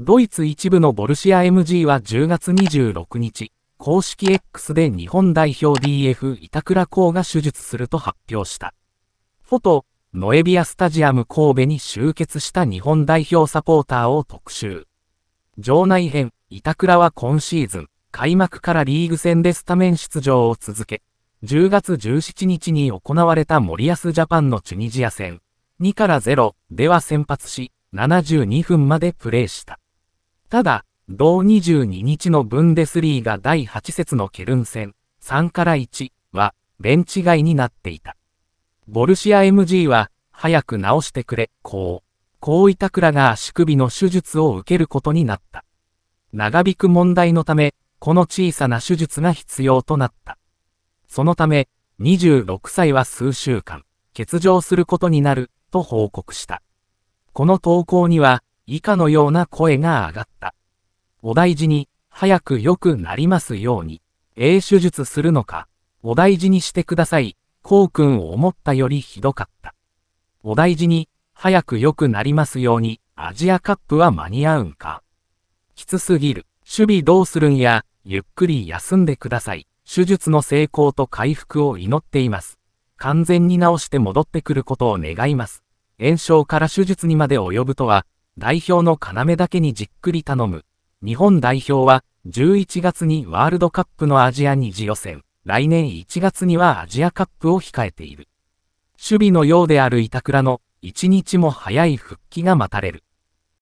ドイツ一部のボルシア MG は10月26日、公式 X で日本代表 DF 板倉公が手術すると発表した。フォト、ノエビアスタジアム神戸に集結した日本代表サポーターを特集。場内編、板倉は今シーズン、開幕からリーグ戦でスタメン出場を続け、10月17日に行われた森保ジャパンのチュニジア戦、2から0では先発し、72分までプレーした。ただ、同22日のブンデスリーガ第8節のケルン戦、3から1は、ベンチ外になっていた。ボルシア MG は、早く治してくれ、こう。こういたくらが足首の手術を受けることになった。長引く問題のため、この小さな手術が必要となった。そのため、26歳は数週間、欠場することになる、と報告した。この投稿には、以下のような声が上がった。お大事に、早く良くなりますように、英手術するのか、お大事にしてください、こう君を思ったよりひどかった。お大事に、早く良くなりますように、アジアカップは間に合うんか。きつすぎる、守備どうするんや、ゆっくり休んでください。手術の成功と回復を祈っています。完全に治して戻ってくることを願います。炎症から手術にまで及ぶとは、代表の要だけにじっくり頼む。日本代表は、11月にワールドカップのアジア2次予選、来年1月にはアジアカップを控えている。守備のようである板倉の、一日も早い復帰が待たれる。